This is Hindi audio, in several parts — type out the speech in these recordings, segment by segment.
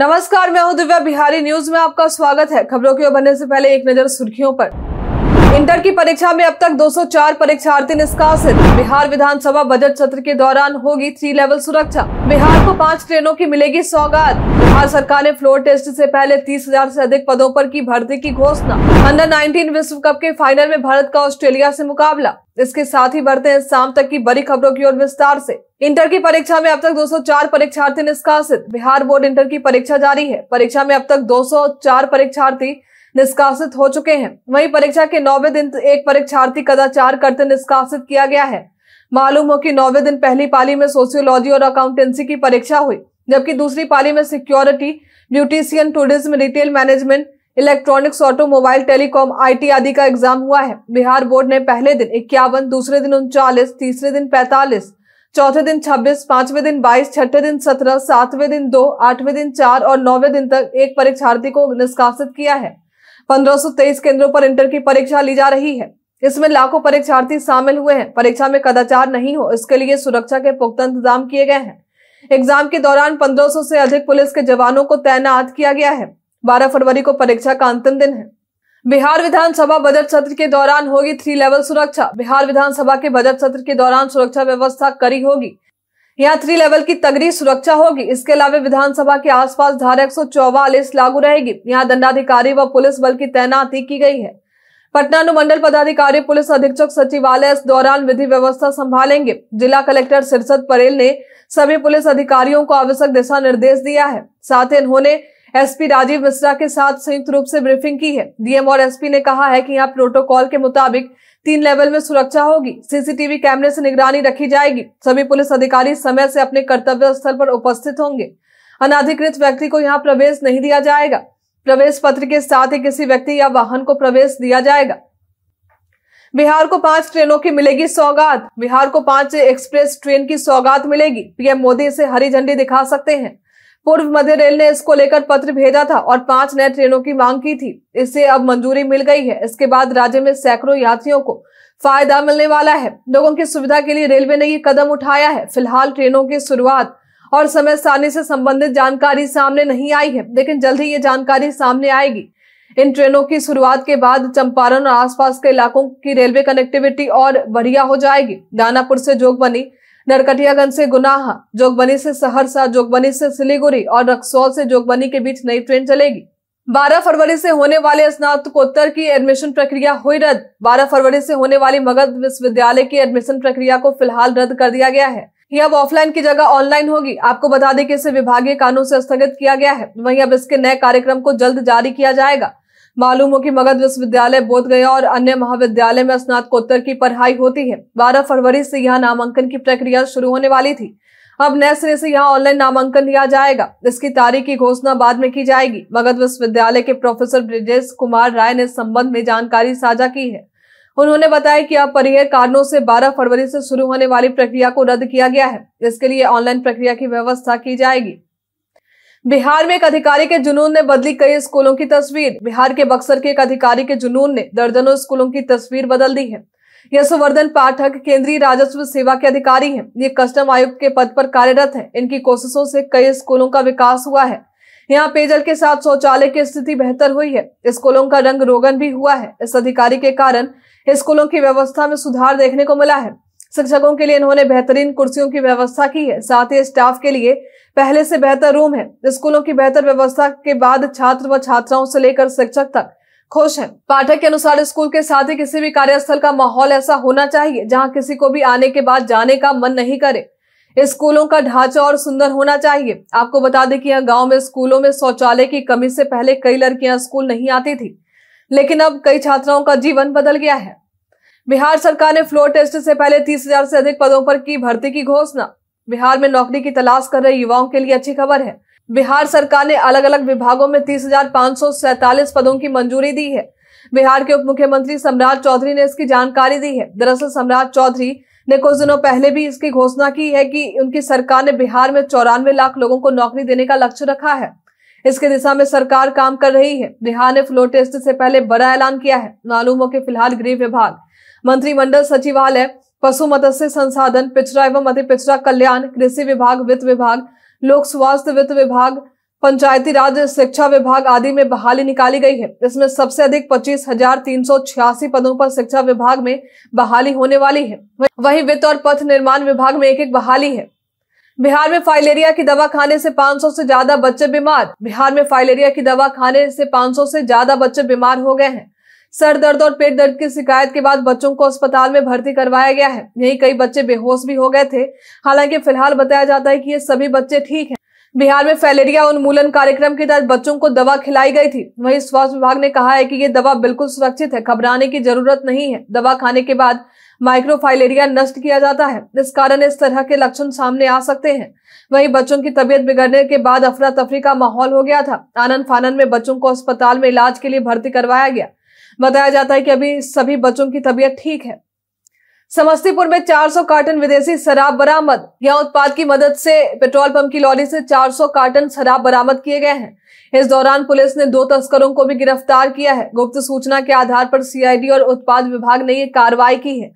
नमस्कार मैं हूं दिव्या बिहारी न्यूज में आपका स्वागत है खबरों की ओर बनने से पहले एक नजर सुर्खियों पर इंटर की परीक्षा में अब तक 204 परीक्षार्थी निष्कासित बिहार विधानसभा बजट सत्र के दौरान होगी थ्री लेवल सुरक्षा बिहार को पांच ट्रेनों की मिलेगी सौगात बिहार सरकार ने फ्लोर टेस्ट से पहले तीस हजार ऐसी अधिक पदों पर की भर्ती की घोषणा अंडर 19 विश्व कप के फाइनल में भारत का ऑस्ट्रेलिया से मुकाबला इसके साथ ही बढ़ते हैं शाम तक की बड़ी खबरों की ओर विस्तार से इंटर की परीक्षा में अब तक 204 परीक्षार्थी निष्कासित बिहार बोर्ड इंटर की परीक्षा जारी है परीक्षा में अब तक 204 परीक्षार्थी निष्कासित हो चुके हैं वहीं परीक्षा के नौवे दिन तो एक परीक्षार्थी कदाचार करते निष्कासित किया गया है मालूम हो कि नौवे दिन पहली पाली में सोशियोलॉजी और अकाउंटेंसी की परीक्षा हुई जबकि दूसरी पाली में security beautician tourism retail management electronics automobile telecom IT आदि का एग्जाम हुआ है बिहार बोर्ड ने पहले दिन इक्यावन दूसरे दिन उनचालीस तीसरे दिन पैंतालीस चौथे दिन छब्बीस पांचवें दिन बाईस छठे दिन सत्रह सातवें दिन दो आठवें दिन चार और नौवे दिन तक एक परीक्षार्थी को निष्कासित किया है 1523 केंद्रों पर इंटर की परीक्षा ली जा रही है इसमें लाखों परीक्षार्थी शामिल हुए हैं परीक्षा में कदाचार नहीं हो इसके लिए सुरक्षा के पुख्ता इंतजाम किए गए हैं एग्जाम के दौरान 1500 से अधिक पुलिस के जवानों को तैनात किया गया है 12 फरवरी को परीक्षा का अंतिम दिन है बिहार विधानसभा बजट सत्र के दौरान होगी थ्री लेवल सुरक्षा बिहार विधानसभा के बजट सत्र के दौरान सुरक्षा व्यवस्था करी होगी यहाँ थ्री लेवल की तगड़ी सुरक्षा होगी इसके अलावा विधानसभा के आसपास धारा एक लागू रहेगी यहाँ दंडाधिकारी व पुलिस बल की तैनाती की गई है पटना अनुमंडल पदाधिकारी पुलिस अधीक्षक सचिवालय इस दौरान विधि व्यवस्था संभालेंगे जिला कलेक्टर सिरसत परेल ने सभी पुलिस अधिकारियों को आवश्यक दिशा निर्देश दिया है साथ ही उन्होंने एसपी राजीव मिश्रा के साथ संयुक्त रूप से ब्रीफिंग की है डीएम और एसपी ने कहा है कि यहाँ प्रोटोकॉल के मुताबिक तीन लेवल में सुरक्षा होगी सीसीटीवी कैमरे से निगरानी रखी जाएगी सभी पुलिस अधिकारी समय से अपने कर्तव्य स्थल पर उपस्थित होंगे अनाधिकृत व्यक्ति को यहाँ प्रवेश नहीं दिया जाएगा प्रवेश पत्र के साथ ही किसी व्यक्ति या वाहन को प्रवेश दिया जाएगा बिहार को पांच ट्रेनों की मिलेगी सौगात बिहार को पांच एक्सप्रेस ट्रेन की सौगात मिलेगी पीएम मोदी इसे हरी झंडी दिखा सकते हैं पूर्व मध्य रेल ने इसको लेकर पत्र भेजा था और पांच नए ट्रेनों की मांग की थी इससे अब मंजूरी मिल गई है इसके बाद राज्य में सैकड़ों यात्रियों को फायदा मिलने वाला है लोगों की सुविधा के लिए रेलवे ने ये कदम उठाया है फिलहाल ट्रेनों की शुरुआत और समय सारणी से संबंधित जानकारी सामने नहीं आई है लेकिन जल्द ही ये जानकारी सामने आएगी इन ट्रेनों की शुरुआत के बाद चंपारण और आसपास के इलाकों की रेलवे कनेक्टिविटी और बढ़िया हो जाएगी दानापुर से जोगबनी नरकटियागंज से गुनाहा जोगबनी से सहरसा जोगबनी से सिलीगुड़ी और रक्सौल से जोगबनी के बीच नई ट्रेन चलेगी 12 फरवरी से होने वाले स्नातकोत्तर की एडमिशन प्रक्रिया हुई रद्द 12 फरवरी से होने वाली मगध विश्वविद्यालय की एडमिशन प्रक्रिया को फिलहाल रद्द कर दिया गया है यह अब ऑफलाइन की जगह ऑनलाइन होगी आपको बता दें कि इसे विभागीय कानून से स्थगित किया गया है वहीं अब इसके नए कार्यक्रम को जल्द जारी किया जाएगा मालूम हो कि मगध विश्वविद्यालय बोधगया और अन्य महाविद्यालय में स्नातकोत्तर की पढ़ाई होती है बारह फरवरी से यहाँ नामांकन की प्रक्रिया शुरू होने वाली थी अब नए सिरे से यहाँ ऑनलाइन नामांकन लिया जाएगा इसकी तारीख की घोषणा बाद में की जाएगी मगध विश्वविद्यालय के प्रोफेसर ब्रिजेश कुमार राय ने संबंध में जानकारी साझा की है उन्होंने बताया कि अपरिहार कारणों से 12 फरवरी से शुरू होने वाली प्रक्रिया को रद्द किया गया है इसके लिए ऑनलाइन प्रक्रिया की व्यवस्था की जाएगी बिहार में एक अधिकारी के जुनून ने बदली कई स्कूलों की तस्वीर बिहार के बक्सर के एक अधिकारी के जुनून ने दर्जनों स्कूलों की तस्वीर बदल दी है यशवर्धन पाठक केंद्रीय राजस्व सेवा के अधिकारी हैं ये कस्टम आयुक्त के पद पर कार्यरत हैं इनकी कोशिशों से कई स्कूलों का विकास हुआ है यहाँ पेयजल के साथ शौचालय की स्थिति बेहतर हुई है स्कूलों का रंग रोगन भी हुआ है इस अधिकारी के कारण स्कूलों की व्यवस्था में सुधार देखने को मिला है शिक्षकों के लिए इन्होंने बेहतरीन कुर्सियों की व्यवस्था की है साथ ही स्टाफ के लिए पहले से बेहतर रूम है स्कूलों की बेहतर व्यवस्था के बाद छात्र व छात्राओं से लेकर शिक्षक तक खुश हैं। पाठक के अनुसार स्कूल के साथ ही किसी भी कार्यस्थल का माहौल ऐसा होना चाहिए जहां किसी को भी आने के बाद जाने का मन नहीं करे स्कूलों का ढांचा और सुंदर होना चाहिए आपको बता दें कि यहाँ गांव में स्कूलों में शौचालय की कमी से पहले कई लड़कियां स्कूल नहीं आती थी लेकिन अब कई छात्राओं का जीवन बदल गया है बिहार सरकार ने फ्लोर टेस्ट से पहले तीस हजार से अधिक पदों पर की भर्ती की घोषणा बिहार में नौकरी की तलाश कर रहे युवाओं के लिए अच्छी खबर है बिहार सरकार ने अलग अलग विभागों में तीस पदों की मंजूरी दी है बिहार के उप मुख्यमंत्री सम्राट चौधरी ने इसकी जानकारी दी है दरअसल सम्राट चौधरी ने कुछ दिनों पहले भी इसकी घोषणा की है कि उनकी सरकार ने बिहार में चौरानवे लाख लोगों को नौकरी देने का लक्ष्य रखा है इसके दिशा में सरकार काम कर रही है बिहार ने फ्लोर टेस्ट से पहले बड़ा ऐलान किया है मालूम हो कि फिलहाल गृह विभाग मंत्रिमंडल सचिवालय पशु मत्स्य संसाधन पिछड़ा एवं अति पिछड़ा कल्याण कृषि विभाग वित्त विभाग लोक स्वास्थ्य वित्त विभाग पंचायती राज शिक्षा विभाग आदि में बहाली निकाली गई है इसमें सबसे अधिक पच्चीस हजार तीन सौ छियासी पदों पर शिक्षा विभाग में बहाली होने वाली है वहीं वित्त और पथ निर्माण विभाग में एक एक बहाली है बिहार में फाइलेरिया की दवा खाने से 500 से ज्यादा बच्चे बीमार बिहार में फाइलेरिया की दवा खाने से 500 से ज्यादा बच्चे बीमार हो गए हैं सर दर्द और पेट दर्द की शिकायत के बाद बच्चों को अस्पताल में भर्ती करवाया गया है यही कई बच्चे बेहोश भी हो गए थे हालांकि फिलहाल बताया जाता है कि ये सभी बच्चे ठीक हैं बिहार में फैलेरिया उन्मूलन कार्यक्रम के तहत बच्चों को दवा खिलाई गई थी वहीं स्वास्थ्य विभाग ने कहा है कि ये दवा बिल्कुल सुरक्षित है घबराने की जरूरत नहीं है दवा खाने के बाद माइक्रोफाइलेरिया नष्ट किया जाता है इस कारण इस तरह के लक्षण सामने आ सकते हैं वहीं बच्चों की तबीयत बिगड़ने के बाद अफरा तफरी का माहौल हो गया था आनंद फानंद में बच्चों को अस्पताल में इलाज के लिए भर्ती करवाया गया बताया जाता है कि अभी सभी बच्चों की तबीयत ठीक है समस्तीपुर में 400 कार्टन विदेशी शराब बरामद यह उत्पाद की मदद से पेट्रोल पंप की लॉरी से 400 कार्टन शराब बरामद किए गए हैं इस दौरान पुलिस ने दो तस्करों को भी गिरफ्तार किया है गुप्त सूचना के आधार पर सीआईडी और उत्पाद विभाग ने ये कार्रवाई की है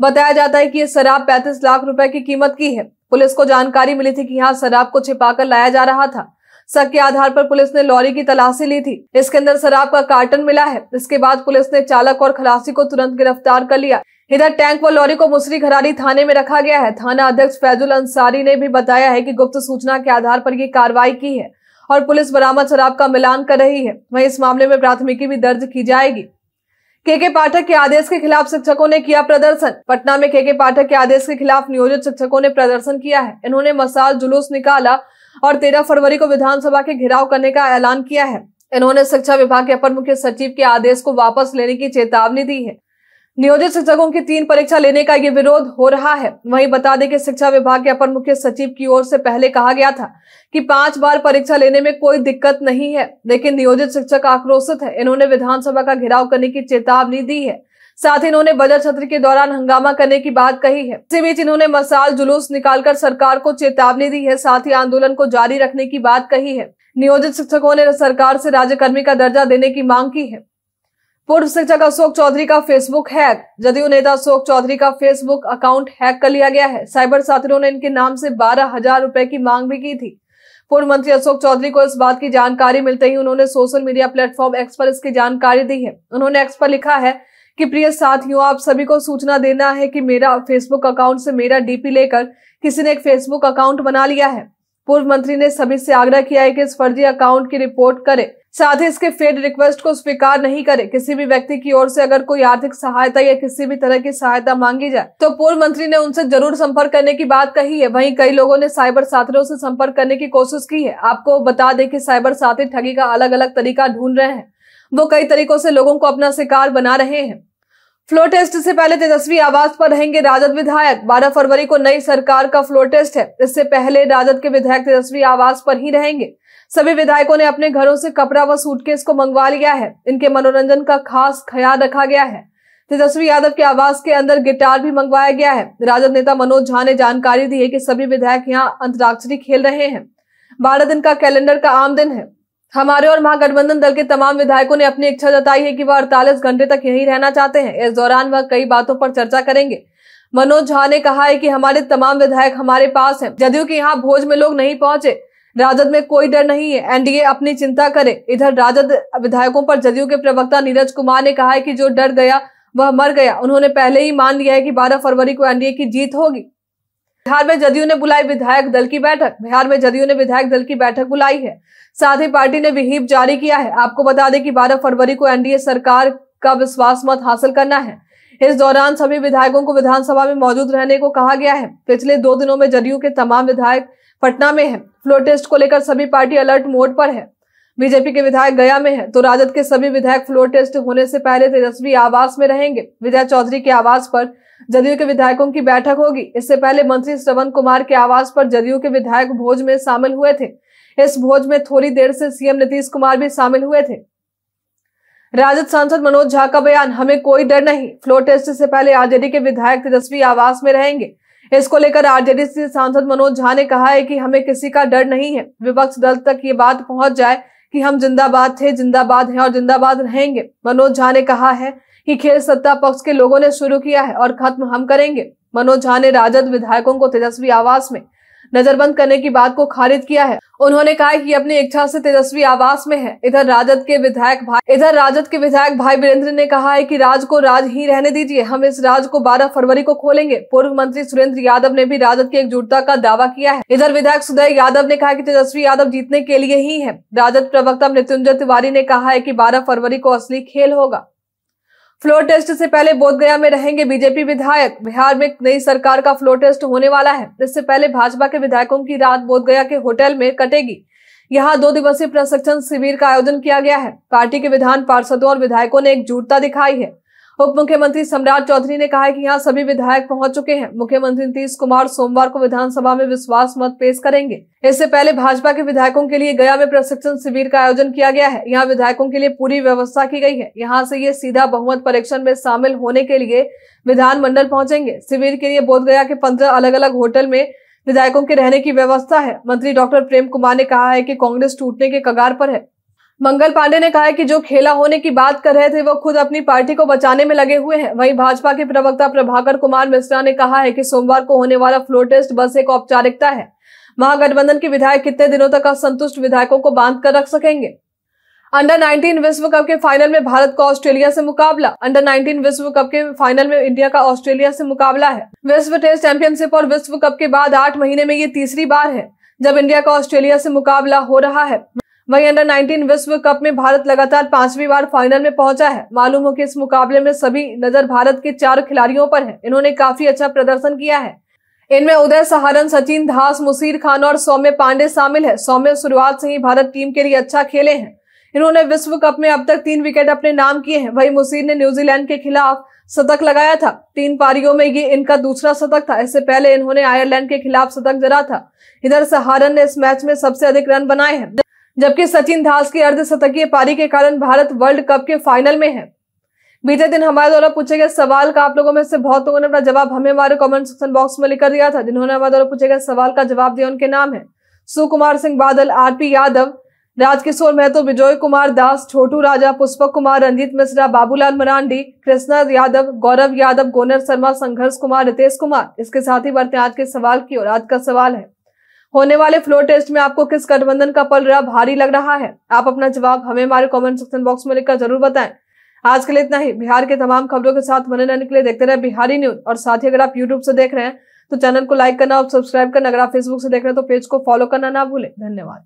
बताया जाता है कि ये शराब पैंतीस लाख रुपए की कीमत की है पुलिस को जानकारी मिली थी कि यहाँ शराब को छिपाकर लाया जा रहा था शक के आधार पर पुलिस ने लॉरी की तलाशी ली थी इसके अंदर शराब का कार्टन मिला है इसके बाद पुलिस ने चालक और खलासी को तुरंत गिरफ्तार कर लिया इधर टैंक व लॉरी को मुसरी घरारी थाने में रखा गया है थाना अध्यक्ष फैजुल अंसारी ने भी बताया है की गुप्त सूचना के आधार पर यह कार्रवाई की है और पुलिस बरामद शराब का मिलान कर रही है वही इस मामले में प्राथमिकी भी दर्ज की जाएगी के के पाठक के आदेश के खिलाफ शिक्षकों ने किया प्रदर्शन पटना में के के पाठक के आदेश के खिलाफ नियोजित शिक्षकों ने प्रदर्शन किया है इन्होंने मसाल जुलूस निकाला और तेरह फरवरी को विधानसभा के घेराव करने का ऐलान किया है इन्होंने शिक्षा विभाग के अपर मुख्य सचिव के आदेश को वापस लेने की चेतावनी दी है नियोजित शिक्षकों की तीन परीक्षा लेने का ये विरोध हो रहा है वहीं बता दें कि शिक्षा विभाग के अपर मुख्य सचिव की ओर से पहले कहा गया था कि पांच बार परीक्षा लेने में कोई दिक्कत नहीं है लेकिन नियोजित शिक्षक आक्रोशित है इन्होंने विधानसभा का घेराव करने की चेतावनी दी है साथ ही इन्होंने बजट सत्र के दौरान हंगामा करने की बात कही है इसी बीच इन्होंने मसाल जुलूस निकालकर सरकार को चेतावनी दी है साथ ही आंदोलन को जारी रखने की बात कही है नियोजित शिक्षकों ने सरकार से राज्यकर्मी का दर्जा देने की मांग की है पूर्व शिक्षक अशोक चौधरी का फेसबुक हैक जदयू नेता अशोक चौधरी का फेसबुक अकाउंट हैक कर लिया गया है साइबर साथियों ने इनके नाम से बारह हजार रुपए की मांग भी की थी पूर्व मंत्री अशोक चौधरी को इस बात की जानकारी मिलते ही उन्होंने सोशल मीडिया प्लेटफॉर्म एक्स पर इसकी जानकारी दी है उन्होंने एक्स पर लिखा है कि प्रिय साथियों आप सभी को सूचना देना है कि मेरा फेसबुक अकाउंट से मेरा डीपी लेकर किसी ने एक फेसबुक अकाउंट बना लिया है पूर्व मंत्री ने सभी से आग्रह किया है कि इस फर्जी अकाउंट की रिपोर्ट करें साथ ही इसके फेड रिक्वेस्ट को स्वीकार नहीं करे किसी भी व्यक्ति की ओर से अगर कोई आर्थिक सहायता या किसी भी तरह की सहायता मांगी जाए तो पूर्व मंत्री ने उनसे जरूर संपर्क करने की बात कही है वहीं कई लोगों ने साइबर साथियों से संपर्क करने की कोशिश की है आपको बता दें कि साइबर साथी ठगी का अलग अलग तरीका ढूंढ रहे हैं वो कई तरीकों से लोगों को अपना शिकार बना रहे हैं फ्लोर टेस्ट से पहले तेजस्वी आवास पर रहेंगे राजद विधायक 12 फरवरी को नई सरकार का फ्लोर टेस्ट है इससे पहले राजद के विधायक तेजस्वी आवास पर ही रहेंगे सभी विधायकों ने अपने घरों से कपड़ा व सूटकेस को मंगवा लिया है इनके मनोरंजन का खास ख्याल रखा गया है तेजस्वी यादव के आवास के अंदर गिटार भी मंगवाया गया है राजद नेता मनोज झा ने जानकारी दी है कि सभी विधायक यहाँ अंतराक्षरी खेल रहे हैं बारह दिन का कैलेंडर का आम दिन है हमारे और महागठबंधन दल के तमाम विधायकों ने अपनी इच्छा जताई है कि वह अड़तालीस घंटे तक यहीं रहना चाहते हैं इस दौरान वह कई बातों पर चर्चा करेंगे मनोज झा ने कहा है कि हमारे तमाम विधायक हमारे पास हैं जदयू के यहाँ भोज में लोग नहीं पहुंचे राजद में कोई डर नहीं है एनडीए अपनी चिंता करे इधर राजद विधायकों पर जदयू के प्रवक्ता नीरज कुमार ने कहा है कि जो डर गया वह मर गया उन्होंने पहले ही मान लिया है कि 12 फरवरी को एनडीए की जीत होगी बिहार में जदयू ने बुलाई विधायक दल की बैठक बिहार में जदयू ने विधायक दल की बैठक बुलाई है साथ ही पार्टी ने विहीप जारी किया है आपको बता दें कि 12 फरवरी को एनडीए सरकार का विश्वास मत हासिल करना है इस दौरान सभी विधायकों को विधानसभा में मौजूद रहने को कहा गया है पिछले दो दिनों में जदयू के तमाम विधायक पटना में है फ्लो टेस्ट को लेकर सभी पार्टी अलर्ट मोड पर है बीजेपी के विधायक गया में है तो राजद के सभी विधायक फ्लोर टेस्ट होने से पहले तेजस्वी आवास में रहेंगे विजय चौधरी के आवास पर जदयू के विधायकों की बैठक होगी इससे पहले मंत्री श्रवण कुमार के आवास पर जदयू के विधायक भोज में शामिल हुए थे इस भोज में थोड़ी देर से सीएम नीतीश कुमार भी शामिल हुए थे राजद सांसद मनोज झा का बयान हमें कोई डर नहीं फ्लोर टेस्ट से पहले आरजेडी के विधायक तेजस्वी आवास में रहेंगे इसको लेकर आरजेडी से सांसद मनोज झा ने कहा है कि हमें किसी का डर नहीं है विपक्ष दल तक ये बात पहुंच जाए कि हम जिंदाबाद थे जिंदाबाद हैं और जिंदाबाद रहेंगे मनोज झा ने कहा है कि खेल सत्ता पक्ष के लोगों ने शुरू किया है और खत्म हम करेंगे मनोज झा ने राजद विधायकों को तेजस्वी आवास में नजरबंद करने की बात को खारिज किया है उन्होंने कहा कि अपनी इच्छा से तेजस्वी आवास में है इधर राजद के विधायक भाई इधर राजद के विधायक भाई वीरेंद्र ने कहा है कि राज को राज ही रहने दीजिए हम इस राज को 12 फरवरी को खोलेंगे पूर्व मंत्री सुरेंद्र यादव ने भी राजद की एकजुटता का दावा किया है इधर विधायक सुदय यादव ने कहा की तेजस्वी यादव जीतने के लिए ही है राजद प्रवक्ता मृत्युंजय तिवारी ने कहा है की बारह फरवरी को असली खेल होगा फ्लोर टेस्ट से पहले बोधगया में रहेंगे बीजेपी विधायक बिहार में नई सरकार का फ्लोर टेस्ट होने वाला है इससे पहले भाजपा के विधायकों की रात बोधगया के होटल में कटेगी यहाँ दो दिवसीय प्रशिक्षण शिविर का आयोजन किया गया है पार्टी के विधान पार्षदों और विधायकों ने एकजुटता दिखाई है उप मुख्यमंत्री सम्राट चौधरी ने कहा है कि यहाँ सभी विधायक पहुंच चुके हैं मुख्यमंत्री नीतीश कुमार सोमवार को विधानसभा में विश्वास मत पेश करेंगे इससे पहले भाजपा के विधायकों के लिए गया में प्रशिक्षण शिविर का आयोजन किया गया है यहाँ विधायकों के लिए पूरी व्यवस्था की गई है यहाँ से ये सीधा बहुमत परीक्षण में शामिल होने के लिए विधानमंडल पहुंचेंगे शिविर के लिए गया के पंद्रह अलग अलग होटल में विधायकों के रहने की व्यवस्था है मंत्री डॉक्टर प्रेम कुमार ने कहा है कि कांग्रेस टूटने के कगार पर है मंगल पांडे ने कहा कि जो खेला होने की बात कर रहे थे वो खुद अपनी पार्टी को बचाने में लगे हुए हैं वहीं भाजपा के प्रवक्ता प्रभाकर कुमार मिश्रा ने कहा है कि सोमवार को होने वाला फ्लोर टेस्ट बस एक औपचारिकता है महागठबंधन के विधायक कितने दिनों तक असंतुष्ट विधायकों को बांध कर रख सकेंगे अंडर 19 विश्व कप के फाइनल में भारत का ऑस्ट्रेलिया से मुकाबला अंडर 19 विश्व कप के फाइनल में इंडिया का ऑस्ट्रेलिया से मुकाबला है विश्व टेस्ट चैंपियनशिप और विश्व कप के बाद आठ महीने में ये तीसरी बार है जब इंडिया का ऑस्ट्रेलिया से मुकाबला हो रहा है वहीं अंडर 19 विश्व कप में भारत लगातार पांचवी बार फाइनल में पहुंचा है मालूम हो कि इस मुकाबले में सभी नजर भारत के चार खिलाड़ियों पर है इन्होंने काफी अच्छा प्रदर्शन किया है इनमें उदय सहारन सचिन धास मुसीर खान और सौम्य पांडे शामिल है सौम्य शुरुआत से ही भारत टीम के लिए अच्छा खेले हैं इन्होंने विश्व कप में अब तक तीन विकेट अपने नाम किए हैं वही मुसीर ने न्यूजीलैंड के खिलाफ शतक लगाया था तीन पारियों में ये इनका दूसरा शतक था इससे पहले इन्होंने आयरलैंड के खिलाफ शतक जरा था इधर सहारन ने इस मैच में सबसे अधिक रन बनाए हैं जबकि सचिन धास की अर्धशतकीय पारी के कारण भारत वर्ल्ड कप के फाइनल में है बीते दिन हमारे द्वारा पूछे गए सवाल का आप लोगों में से बहुत लोगों ने अपना जवाब हमें हमारे कमेंट सेक्शन बॉक्स में लिखकर दिया था जिन्होंने हमारे द्वारा पूछे गए सवाल का जवाब दिया उनके नाम है सुकुमार सिंह बादल आरपी यादव राजकिशोर महतो विजय कुमार दास छोटू राजा पुष्पक कुमार रंजीत मिश्रा बाबूलाल मरांडी कृष्णा यादव गौरव यादव गोनर शर्मा संघर्ष कुमार रितेश कुमार इसके साथ ही बढ़ते आज के सवाल की और आज का सवाल है होने वाले फ्लोर टेस्ट में आपको किस गठबंधन का पल रहा भारी लग रहा है आप अपना जवाब हमें हमारे कमेंट सेक्शन बॉक्स में लिखकर जरूर बताएं आज के लिए इतना ही बिहार के तमाम खबरों के साथ बने रहने के लिए देखते रहे बिहारी न्यूज और साथ ही अगर आप यूट्यूब से देख रहे हैं तो चैनल को लाइक करना और सब्सक्राइब करना अगर आप फेसबुक से देख रहे हैं तो पेज को फॉलो करना ना भूलें धन्यवाद